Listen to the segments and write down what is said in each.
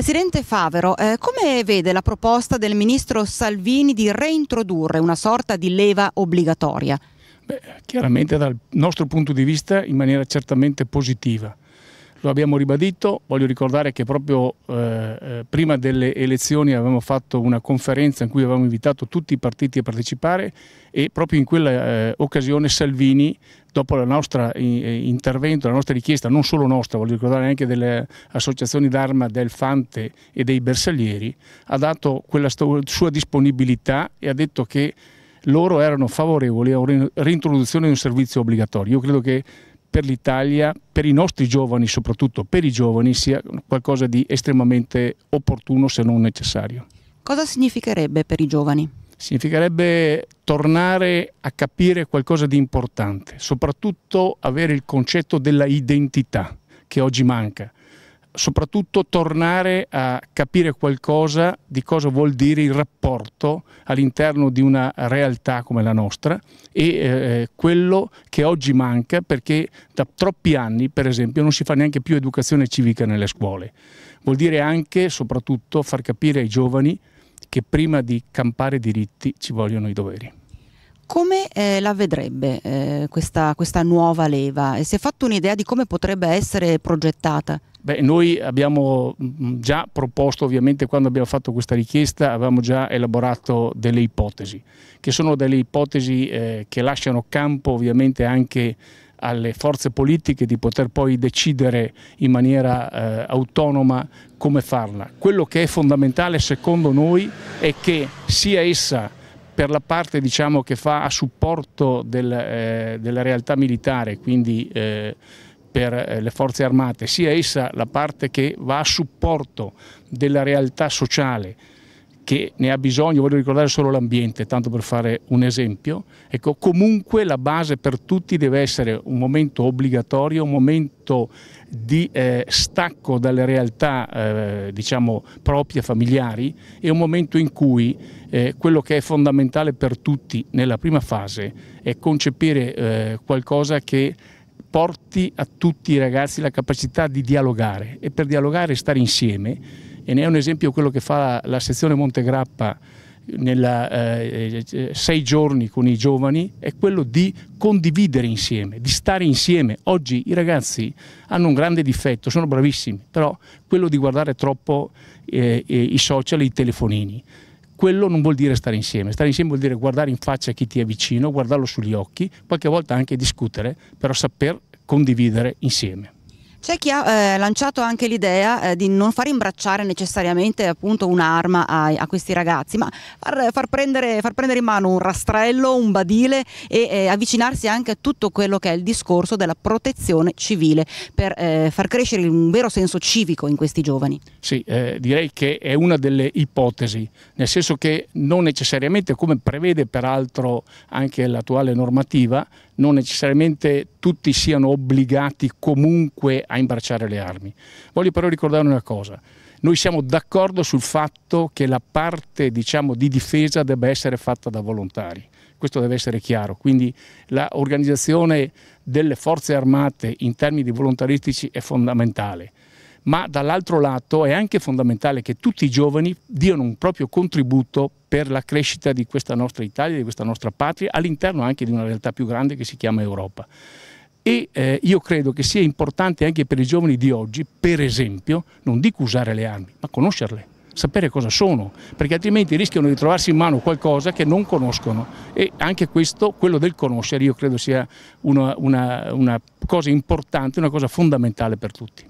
Presidente Favero, eh, come vede la proposta del ministro Salvini di reintrodurre una sorta di leva obbligatoria? Beh, chiaramente dal nostro punto di vista in maniera certamente positiva lo abbiamo ribadito, voglio ricordare che proprio eh, eh, prima delle elezioni avevamo fatto una conferenza in cui avevamo invitato tutti i partiti a partecipare e proprio in quella eh, occasione Salvini, dopo il nostro eh, intervento, la nostra richiesta, non solo nostra, voglio ricordare anche delle associazioni d'arma del Fante e dei Bersaglieri, ha dato quella sua disponibilità e ha detto che loro erano favorevoli a una reintroduzione di un servizio obbligatorio. Io credo che per l'Italia, per i nostri giovani, soprattutto per i giovani, sia qualcosa di estremamente opportuno se non necessario. Cosa significherebbe per i giovani? Significherebbe tornare a capire qualcosa di importante, soprattutto avere il concetto della identità che oggi manca soprattutto tornare a capire qualcosa di cosa vuol dire il rapporto all'interno di una realtà come la nostra e eh, quello che oggi manca perché da troppi anni, per esempio, non si fa neanche più educazione civica nelle scuole. Vuol dire anche e soprattutto far capire ai giovani che prima di campare diritti ci vogliono i doveri. Come eh, la vedrebbe eh, questa, questa nuova leva? E si è fatto un'idea di come potrebbe essere progettata? Beh, noi abbiamo mm, già proposto, ovviamente quando abbiamo fatto questa richiesta, avevamo già elaborato delle ipotesi, che sono delle ipotesi eh, che lasciano campo ovviamente anche alle forze politiche di poter poi decidere in maniera eh, autonoma come farla. Quello che è fondamentale secondo noi è che sia essa per la parte diciamo, che fa a supporto del, eh, della realtà militare, quindi eh, per eh, le forze armate, sia essa la parte che va a supporto della realtà sociale che ne ha bisogno, voglio ricordare solo l'ambiente, tanto per fare un esempio, ecco, comunque la base per tutti deve essere un momento obbligatorio, un momento di eh, stacco dalle realtà eh, diciamo, proprie, familiari e un momento in cui eh, quello che è fondamentale per tutti nella prima fase è concepire eh, qualcosa che porti a tutti i ragazzi la capacità di dialogare e per dialogare e stare insieme e ne è un esempio quello che fa la sezione Montegrappa nella, eh, eh, eh, sei giorni con i giovani è quello di condividere insieme, di stare insieme. Oggi i ragazzi hanno un grande difetto, sono bravissimi, però quello di guardare troppo eh, eh i social e i telefonini quello non vuol dire stare insieme, stare insieme vuol dire guardare in faccia chi ti è vicino, guardarlo sugli occhi, qualche volta anche discutere, però saper condividere insieme. C'è chi ha eh, lanciato anche l'idea eh, di non far imbracciare necessariamente appunto, un'arma a, a, questi ragazzi, ma far, far, prendere, far, prendere, in mano un rastrello, un badile e eh, avvicinarsi anche a tutto quello che è il discorso della protezione civile per eh, far crescere un vero senso civico in questi giovani. Sì, eh, direi che è una delle ipotesi, nel senso che non necessariamente come prevede peraltro anche l'attuale normativa, non necessariamente tutti siano obbligati comunque a imbracciare le armi. Voglio però ricordare una cosa. Noi siamo d'accordo sul fatto che la parte diciamo, di difesa debba essere fatta da volontari, questo deve essere chiaro, quindi l'organizzazione delle forze armate in termini volontaristici è fondamentale ma dall'altro lato è anche fondamentale che tutti i giovani diano un proprio contributo per la crescita di questa nostra Italia, di questa nostra patria, all'interno anche di una realtà più grande che si chiama Europa. E eh, io credo che sia importante anche per i giovani di oggi, per esempio, non dico usare le armi, ma conoscerle, sapere cosa sono, perché altrimenti rischiano di trovarsi in mano qualcosa che non conoscono. E anche questo, quello del conoscere, io credo sia una, una, una cosa importante, una cosa fondamentale per tutti.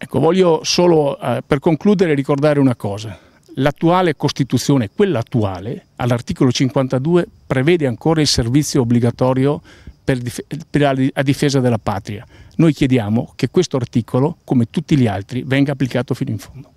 Ecco, voglio solo eh, per concludere ricordare una cosa. L'attuale Costituzione, quella attuale, all'articolo 52, prevede ancora il servizio obbligatorio per dif per la, a difesa della patria. Noi chiediamo che questo articolo, come tutti gli altri, venga applicato fino in fondo.